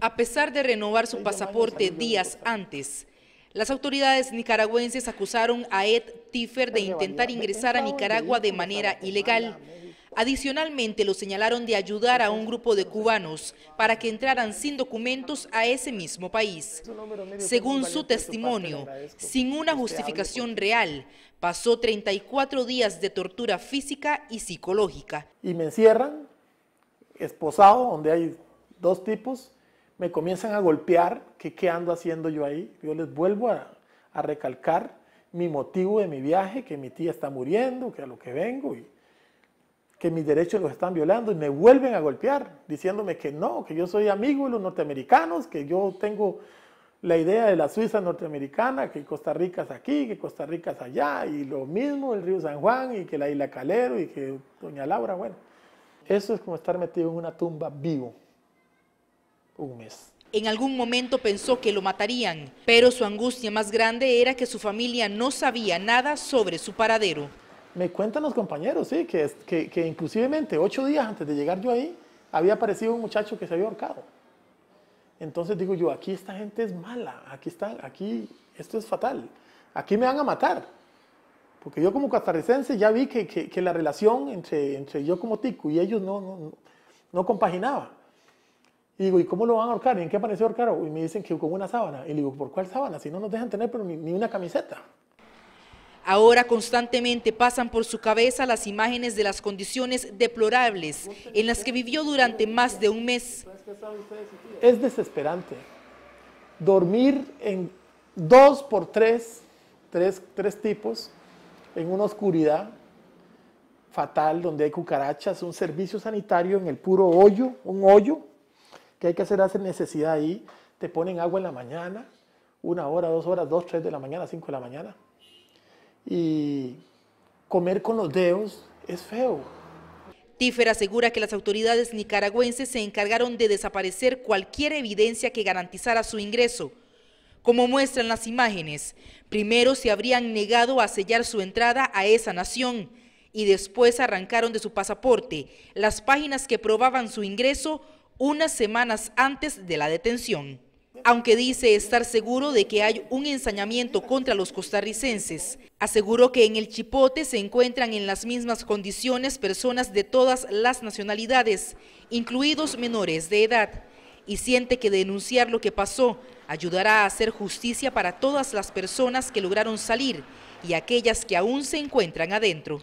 a pesar de renovar su pasaporte días antes. Las autoridades nicaragüenses acusaron a Ed Tiffer de intentar ingresar a Nicaragua de manera ilegal. Adicionalmente lo señalaron de ayudar a un grupo de cubanos para que entraran sin documentos a ese mismo país. Según su testimonio, sin una justificación real, pasó 34 días de tortura física y psicológica. Y me encierran, esposado, donde hay dos tipos, me comienzan a golpear, que qué ando haciendo yo ahí? Yo les vuelvo a, a recalcar mi motivo de mi viaje, que mi tía está muriendo, que a lo que vengo y que mis derechos los están violando y me vuelven a golpear diciéndome que no, que yo soy amigo de los norteamericanos, que yo tengo la idea de la Suiza norteamericana, que Costa Rica es aquí, que Costa Rica es allá, y lo mismo el río San Juan y que la isla Calero y que Doña Laura, bueno, eso es como estar metido en una tumba vivo un mes. En algún momento pensó que lo matarían, pero su angustia más grande era que su familia no sabía nada sobre su paradero. Me cuentan los compañeros, sí, que, que, que inclusivemente ocho días antes de llegar yo ahí, había aparecido un muchacho que se había ahorcado. Entonces digo yo, aquí esta gente es mala, aquí está, aquí esto es fatal, aquí me van a matar. Porque yo como costarricense ya vi que, la relación entre, entre yo como tico y ellos no, no compaginaba. Y digo, ¿y cómo lo van a ahorcar? ¿Y en qué apareció ahorcar? Y me dicen que con una sábana. Y digo, ¿por cuál sábana? Si no nos dejan tener ni, una camiseta. Ahora constantemente pasan por su cabeza las imágenes de las condiciones deplorables en las que vivió durante más de un mes. Es desesperante. Dormir en dos por tres, tres, tres tipos, en una oscuridad fatal donde hay cucarachas, un servicio sanitario en el puro hoyo, un hoyo, que hay que hacer hace necesidad ahí, te ponen agua en la mañana, una hora, dos horas, dos, tres de la mañana, cinco de la mañana. Y comer con los dedos es feo. Tífer asegura que las autoridades nicaragüenses se encargaron de desaparecer cualquier evidencia que garantizara su ingreso. Como muestran las imágenes, primero se habrían negado a sellar su entrada a esa nación y después arrancaron de su pasaporte las páginas que probaban su ingreso unas semanas antes de la detención. Aunque dice estar seguro de que hay un ensañamiento contra los costarricenses, aseguró que en el Chipote se encuentran en las mismas condiciones personas de todas las nacionalidades, incluidos menores de edad, y siente que denunciar lo que pasó ayudará a hacer justicia para todas las personas que lograron salir y aquellas que aún se encuentran adentro.